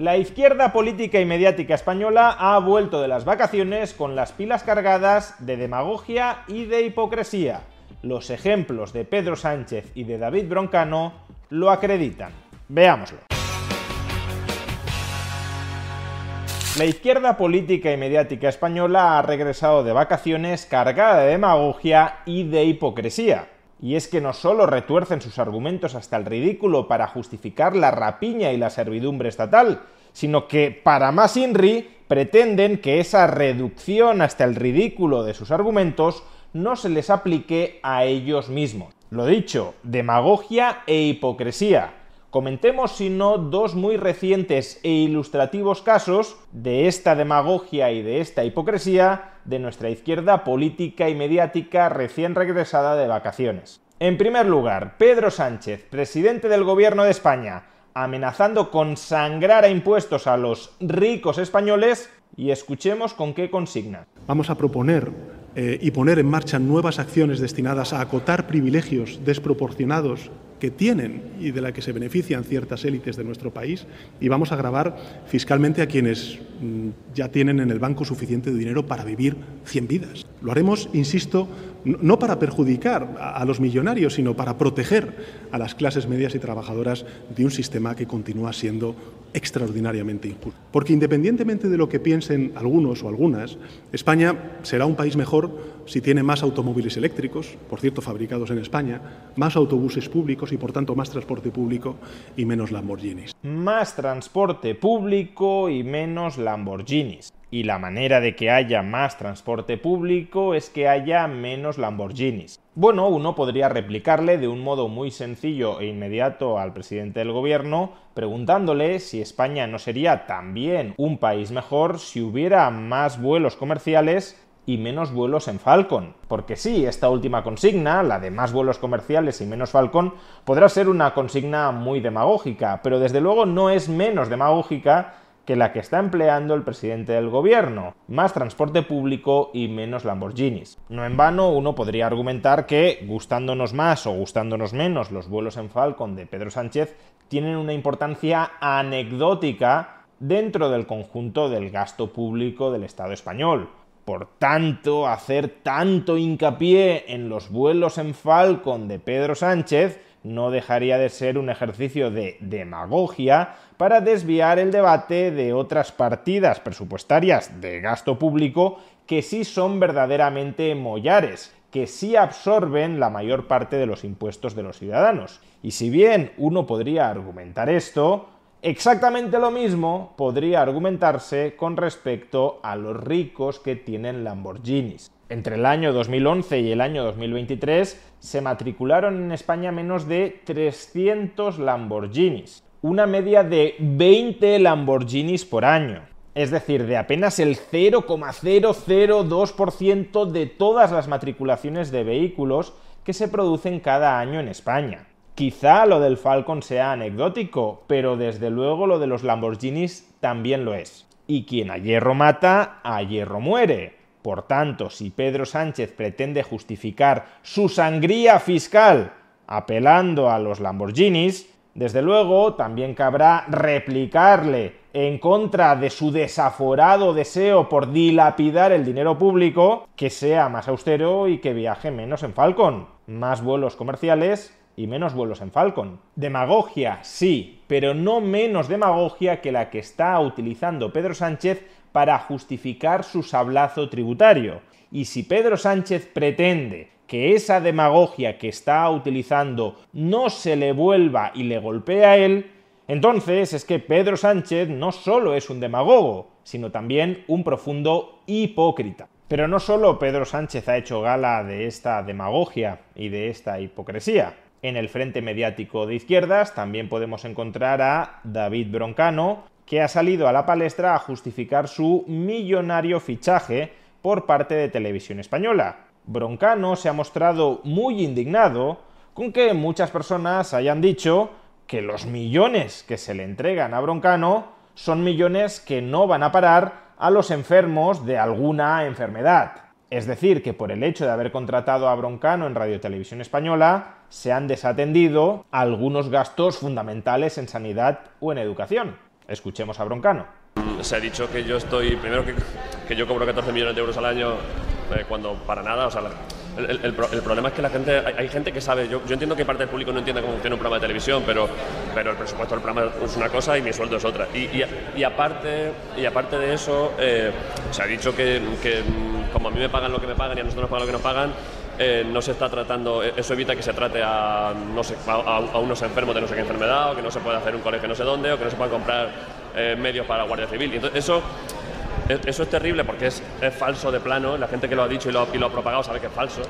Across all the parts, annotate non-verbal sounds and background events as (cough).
La izquierda política y mediática española ha vuelto de las vacaciones con las pilas cargadas de demagogia y de hipocresía. Los ejemplos de Pedro Sánchez y de David Broncano lo acreditan. Veámoslo. La izquierda política y mediática española ha regresado de vacaciones cargada de demagogia y de hipocresía. Y es que no solo retuercen sus argumentos hasta el ridículo para justificar la rapiña y la servidumbre estatal, sino que, para más INRI, pretenden que esa reducción hasta el ridículo de sus argumentos no se les aplique a ellos mismos. Lo dicho, demagogia e hipocresía. Comentemos, si no, dos muy recientes e ilustrativos casos de esta demagogia y de esta hipocresía de nuestra izquierda política y mediática recién regresada de vacaciones. En primer lugar, Pedro Sánchez, presidente del Gobierno de España, amenazando con sangrar a impuestos a los ricos españoles y escuchemos con qué consigna. Vamos a proponer eh, y poner en marcha nuevas acciones destinadas a acotar privilegios desproporcionados que tienen y de la que se benefician ciertas élites de nuestro país y vamos a grabar fiscalmente a quienes mm, ya tienen en el banco suficiente dinero para vivir 100 vidas. Lo haremos, insisto, no para perjudicar a los millonarios, sino para proteger a las clases medias y trabajadoras de un sistema que continúa siendo extraordinariamente injusto. Porque independientemente de lo que piensen algunos o algunas, España será un país mejor si tiene más automóviles eléctricos, por cierto, fabricados en España, más autobuses públicos y por tanto más transporte público y menos Lamborghinis. Más transporte público y menos Lamborghinis. Y la manera de que haya más transporte público es que haya menos Lamborghinis. Bueno, uno podría replicarle de un modo muy sencillo e inmediato al presidente del gobierno, preguntándole si España no sería también un país mejor si hubiera más vuelos comerciales y menos vuelos en Falcon. Porque sí, esta última consigna, la de más vuelos comerciales y menos Falcon, podrá ser una consigna muy demagógica, pero desde luego no es menos demagógica que la que está empleando el presidente del gobierno, más transporte público y menos Lamborghinis. No en vano uno podría argumentar que, gustándonos más o gustándonos menos, los vuelos en Falcon de Pedro Sánchez tienen una importancia anecdótica dentro del conjunto del gasto público del Estado español. Por tanto, hacer tanto hincapié en los vuelos en Falcon de Pedro Sánchez no dejaría de ser un ejercicio de demagogia para desviar el debate de otras partidas presupuestarias de gasto público que sí son verdaderamente mollares que sí absorben la mayor parte de los impuestos de los ciudadanos. Y si bien uno podría argumentar esto, Exactamente lo mismo podría argumentarse con respecto a los ricos que tienen Lamborghinis entre el año 2011 y el año 2023 se matricularon en España menos de 300 Lamborghinis, una media de 20 Lamborghinis por año. Es decir, de apenas el 0,002% de todas las matriculaciones de vehículos que se producen cada año en España. Quizá lo del Falcon sea anecdótico, pero desde luego lo de los Lamborghinis también lo es. Y quien a hierro mata, a hierro muere. Por tanto, si Pedro Sánchez pretende justificar su sangría fiscal apelando a los Lamborghinis, desde luego también cabrá replicarle en contra de su desaforado deseo por dilapidar el dinero público, que sea más austero y que viaje menos en Falcon. Más vuelos comerciales y menos vuelos en Falcon. Demagogia, sí, pero no menos demagogia que la que está utilizando Pedro Sánchez para justificar su sablazo tributario. Y si Pedro Sánchez pretende que esa demagogia que está utilizando no se le vuelva y le golpee a él, entonces es que Pedro Sánchez no solo es un demagogo, sino también un profundo hipócrita. Pero no solo Pedro Sánchez ha hecho gala de esta demagogia y de esta hipocresía. En el frente mediático de izquierdas también podemos encontrar a David Broncano, que ha salido a la palestra a justificar su millonario fichaje por parte de Televisión Española. Broncano se ha mostrado muy indignado con que muchas personas hayan dicho que los millones que se le entregan a Broncano son millones que no van a parar a los enfermos de alguna enfermedad. Es decir, que por el hecho de haber contratado a Broncano en Radio Televisión Española, se han desatendido algunos gastos fundamentales en sanidad o en educación. Escuchemos a Broncano. Se ha dicho que yo estoy, primero que, que yo cobro 14 millones de euros al año eh, cuando para nada, o sea, el, el, problema es que la gente, hay, gente que sabe, yo, yo, entiendo que parte del público no entiende cómo funciona un programa de televisión, pero, pero el presupuesto del programa es una cosa y mi sueldo es otra. Y, y, y aparte, y aparte de eso, eh, se ha dicho que, que, como a mí me pagan lo que me pagan y a nosotros nos pagan lo que nos pagan, eh, no se está tratando, eh, eso evita que se trate a, no sé, a, unos enfermos de no sé qué enfermedad, o que no se pueda hacer un colegio no sé dónde, o que no se puedan comprar eh, medios para Guardia Civil. Y entonces, eso, eso es terrible porque es, falso de plano, la gente que lo ha dicho y lo, y lo ha propagado sabe que es falso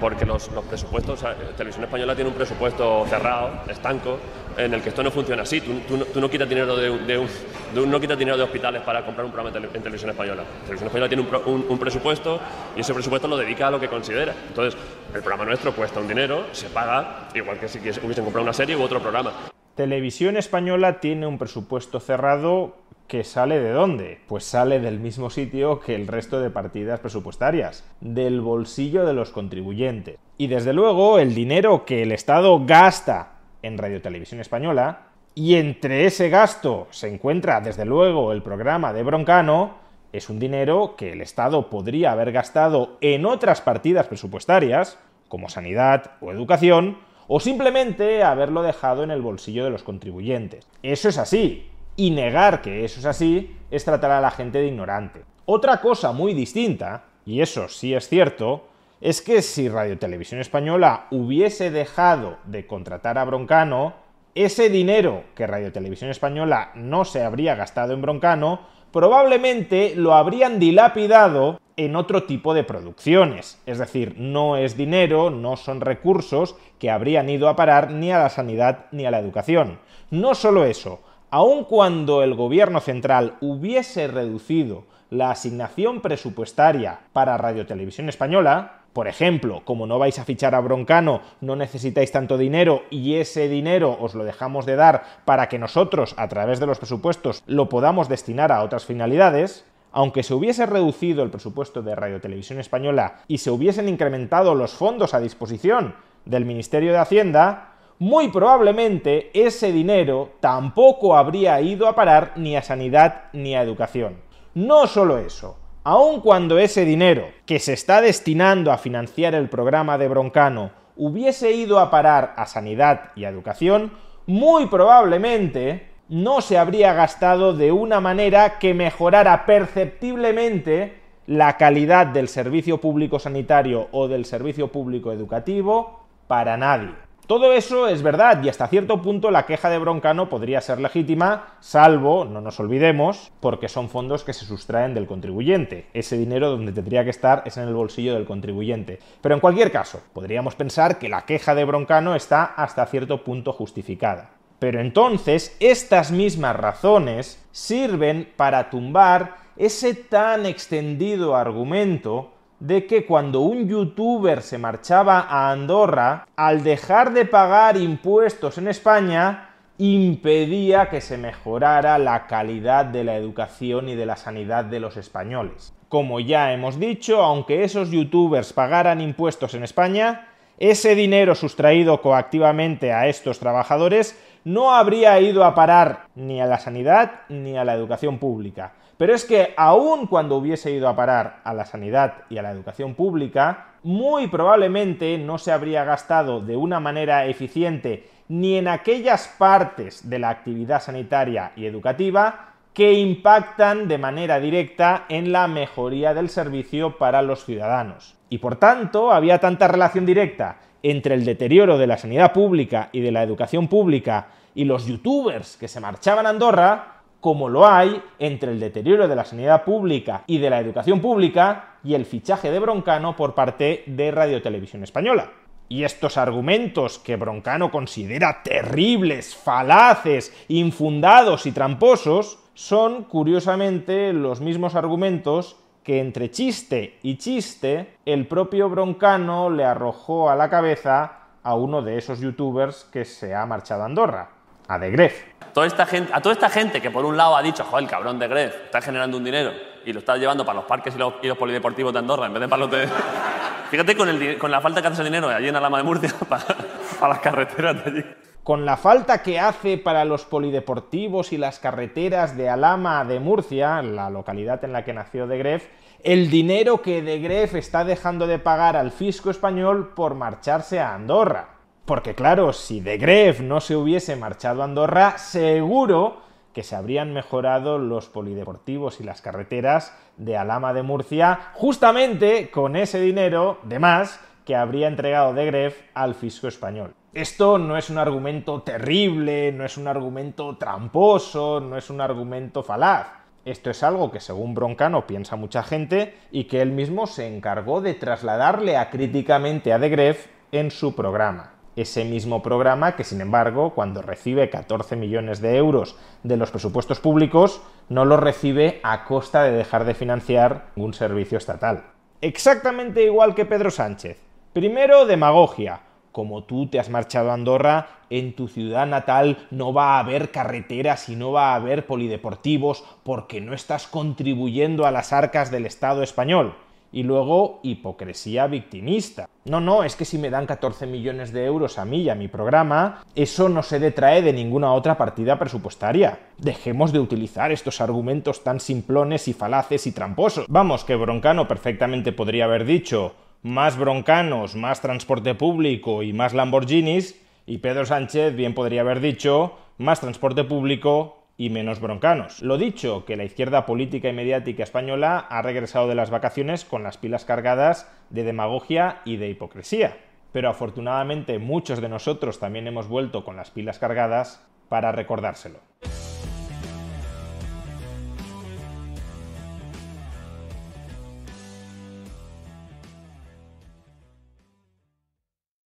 porque los, presupuestos, eh, Televisión Española tiene un presupuesto cerrado, estanco, en el que esto no funciona así. Tú, no quitas dinero de, no quita dinero de hospitales para comprar un programa en Televisión Española. Televisión Española tiene un, un, presupuesto y ese presupuesto lo dedica a lo que considera. Entonces, el programa nuestro cuesta un dinero, se paga, igual que si hubiesen comprado una serie u otro programa. Televisión Española tiene un presupuesto cerrado que sale de dónde? Pues sale del mismo sitio que el resto de partidas presupuestarias, del bolsillo de los contribuyentes. Y desde luego el dinero que el Estado gasta en Radio Televisión Española, y entre ese gasto se encuentra desde luego el programa de Broncano, es un dinero que el Estado podría haber gastado en otras partidas presupuestarias, como sanidad o educación, o simplemente haberlo dejado en el bolsillo de los contribuyentes. Eso es así, y negar que eso es así es tratar a la gente de ignorante. Otra cosa muy distinta, y eso sí es cierto, es que si Radio Televisión Española hubiese dejado de contratar a Broncano, ese dinero que Radio Televisión Española no se habría gastado en Broncano, probablemente lo habrían dilapidado en otro tipo de producciones. Es decir, no es dinero, no son recursos que habrían ido a parar ni a la sanidad ni a la educación. No solo eso, aun cuando el gobierno central hubiese reducido la asignación presupuestaria para Radiotelevisión Española, por ejemplo, como no vais a fichar a Broncano, no necesitáis tanto dinero y ese dinero os lo dejamos de dar para que nosotros, a través de los presupuestos, lo podamos destinar a otras finalidades, aunque se hubiese reducido el presupuesto de Radio Televisión Española y se hubiesen incrementado los fondos a disposición del Ministerio de Hacienda, muy probablemente ese dinero tampoco habría ido a parar ni a sanidad ni a educación. No solo eso, aun cuando ese dinero que se está destinando a financiar el programa de Broncano hubiese ido a parar a sanidad y a educación, muy probablemente no se habría gastado de una manera que mejorara perceptiblemente la calidad del servicio público sanitario o del servicio público educativo para nadie. Todo eso es verdad y hasta cierto punto la queja de Broncano podría ser legítima, salvo, no nos olvidemos, porque son fondos que se sustraen del contribuyente. Ese dinero donde tendría que estar es en el bolsillo del contribuyente. Pero en cualquier caso, podríamos pensar que la queja de Broncano está hasta cierto punto justificada. Pero entonces estas mismas razones sirven para tumbar ese tan extendido argumento de que cuando un youtuber se marchaba a Andorra, al dejar de pagar impuestos en España, impedía que se mejorara la calidad de la educación y de la sanidad de los españoles. Como ya hemos dicho, aunque esos youtubers pagaran impuestos en España, ese dinero sustraído coactivamente a estos trabajadores no habría ido a parar ni a la sanidad ni a la educación pública. Pero es que aun cuando hubiese ido a parar a la sanidad y a la educación pública, muy probablemente no se habría gastado de una manera eficiente ni en aquellas partes de la actividad sanitaria y educativa que impactan de manera directa en la mejoría del servicio para los ciudadanos y por tanto había tanta relación directa entre el deterioro de la sanidad pública y de la educación pública y los youtubers que se marchaban a Andorra, como lo hay entre el deterioro de la sanidad pública y de la educación pública y el fichaje de Broncano por parte de Radio Televisión Española. Y estos argumentos que Broncano considera terribles, falaces, infundados y tramposos son, curiosamente, los mismos argumentos que entre chiste y chiste el propio Broncano le arrojó a la cabeza a uno de esos youtubers que se ha marchado a Andorra, a De Gref. Toda esta gente, a toda esta gente que por un lado ha dicho, joder, el cabrón De Gref está generando un dinero y lo está llevando para los parques y los, polideportivos de Andorra en vez de para los de... (laughs) Fíjate con, la falta que hace ese dinero allí en Alama de Murcia (laughs) para las carreteras de allí con la falta que hace para los polideportivos y las carreteras de Alama de Murcia, la localidad en la que nació De Gref, el dinero que De Gref está dejando de pagar al fisco español por marcharse a Andorra. Porque claro, si De Gref no se hubiese marchado a Andorra, seguro que se habrían mejorado los polideportivos y las carreteras de Alama de Murcia, justamente con ese dinero de más que habría entregado de Gref al fisco español. Esto no es un argumento terrible, no es un argumento tramposo, no es un argumento falaz. Esto es algo que según Broncano piensa mucha gente y que él mismo se encargó de trasladarle acríticamente a De Greff en su programa. Ese mismo programa que, sin embargo, cuando recibe 14 millones de euros de los presupuestos públicos, no lo recibe a costa de dejar de financiar un servicio estatal. Exactamente igual que Pedro Sánchez. Primero, demagogia. Como tú te has marchado a Andorra, en tu ciudad natal no va a haber carreteras y no va a haber polideportivos porque no estás contribuyendo a las arcas del Estado español. Y luego, hipocresía victimista. No, no, es que si me dan 14 millones de euros a mí y a mi programa, eso no se detrae de ninguna otra partida presupuestaria. Dejemos de utilizar estos argumentos tan simplones y falaces y tramposos. Vamos, que Broncano perfectamente podría haber dicho más broncanos, más transporte público y más Lamborghinis, y Pedro Sánchez bien podría haber dicho más transporte público y menos broncanos. Lo dicho, que la izquierda política y mediática española ha regresado de las vacaciones con las pilas cargadas de demagogia y de hipocresía. Pero afortunadamente muchos de nosotros también hemos vuelto con las pilas cargadas para recordárselo.